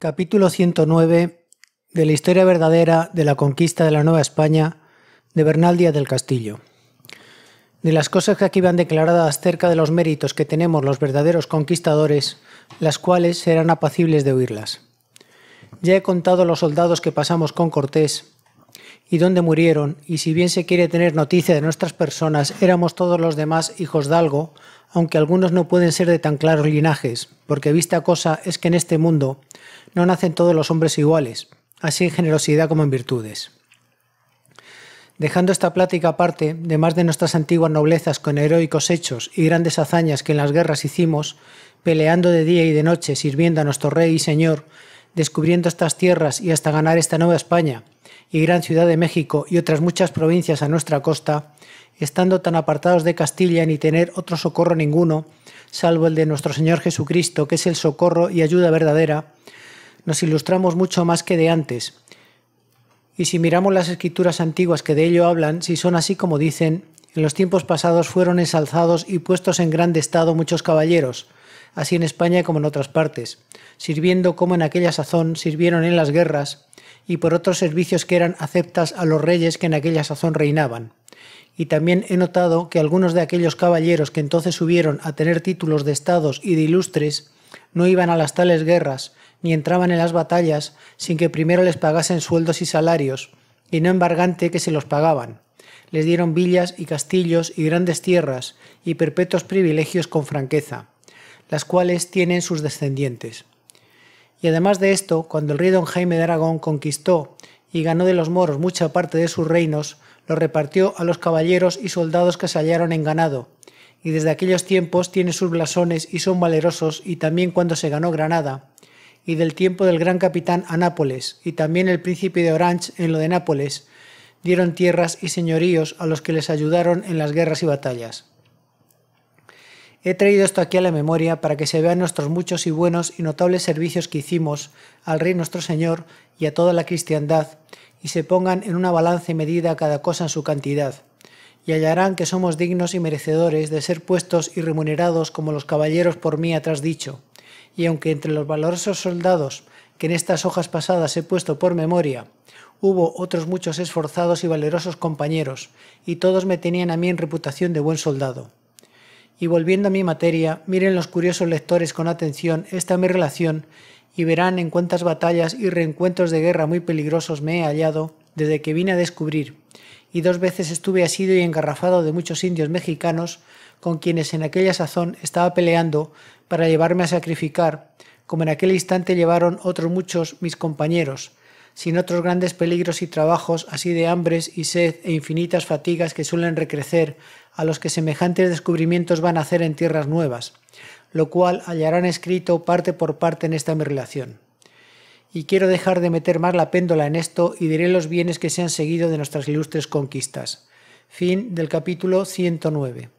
Capítulo 109 de la historia verdadera de la conquista de la Nueva España de Bernal Díaz del Castillo. De las cosas que aquí van declaradas acerca de los méritos que tenemos los verdaderos conquistadores, las cuales serán apacibles de oírlas. Ya he contado los soldados que pasamos con Cortés, y dónde murieron, y si bien se quiere tener noticia de nuestras personas, éramos todos los demás hijos de algo, aunque algunos no pueden ser de tan claros linajes, porque vista cosa es que en este mundo no nacen todos los hombres iguales, así en generosidad como en virtudes. Dejando esta plática aparte, de más de nuestras antiguas noblezas con heroicos hechos y grandes hazañas que en las guerras hicimos, peleando de día y de noche, sirviendo a nuestro rey y señor, descubriendo estas tierras y hasta ganar esta nueva España, y gran Ciudad de México y otras muchas provincias a nuestra costa, estando tan apartados de Castilla ni tener otro socorro ninguno, salvo el de nuestro Señor Jesucristo, que es el socorro y ayuda verdadera, nos ilustramos mucho más que de antes. Y si miramos las escrituras antiguas que de ello hablan, si son así como dicen, en los tiempos pasados fueron ensalzados y puestos en grande estado muchos caballeros, así en España como en otras partes, sirviendo como en aquella sazón sirvieron en las guerras, y por otros servicios que eran aceptas a los reyes que en aquella sazón reinaban. Y también he notado que algunos de aquellos caballeros que entonces subieron a tener títulos de estados y de ilustres no iban a las tales guerras, ni entraban en las batallas sin que primero les pagasen sueldos y salarios, y no embargante que se los pagaban. Les dieron villas y castillos y grandes tierras y perpetuos privilegios con franqueza, las cuales tienen sus descendientes. Y además de esto, cuando el rey don Jaime de Aragón conquistó y ganó de los moros mucha parte de sus reinos, lo repartió a los caballeros y soldados que se hallaron en ganado. Y desde aquellos tiempos tiene sus blasones y son valerosos y también cuando se ganó Granada. Y del tiempo del gran capitán a Nápoles y también el príncipe de Orange en lo de Nápoles, dieron tierras y señoríos a los que les ayudaron en las guerras y batallas. He traído esto aquí a la memoria para que se vean nuestros muchos y buenos y notables servicios que hicimos al Rey nuestro Señor y a toda la cristiandad, y se pongan en una balanza y medida cada cosa en su cantidad, y hallarán que somos dignos y merecedores de ser puestos y remunerados como los caballeros por mí atrás dicho, y aunque entre los valorosos soldados que en estas hojas pasadas he puesto por memoria, hubo otros muchos esforzados y valerosos compañeros, y todos me tenían a mí en reputación de buen soldado. Y volviendo a mi materia, miren los curiosos lectores con atención esta mi relación y verán en cuántas batallas y reencuentros de guerra muy peligrosos me he hallado desde que vine a descubrir, y dos veces estuve asido y engarrafado de muchos indios mexicanos con quienes en aquella sazón estaba peleando para llevarme a sacrificar, como en aquel instante llevaron otros muchos mis compañeros, sin otros grandes peligros y trabajos, así de hambres y sed e infinitas fatigas que suelen recrecer, a los que semejantes descubrimientos van a hacer en tierras nuevas, lo cual hallarán escrito parte por parte en esta mi relación. Y quiero dejar de meter más la péndola en esto y diré los bienes que se han seguido de nuestras ilustres conquistas. Fin del capítulo 109.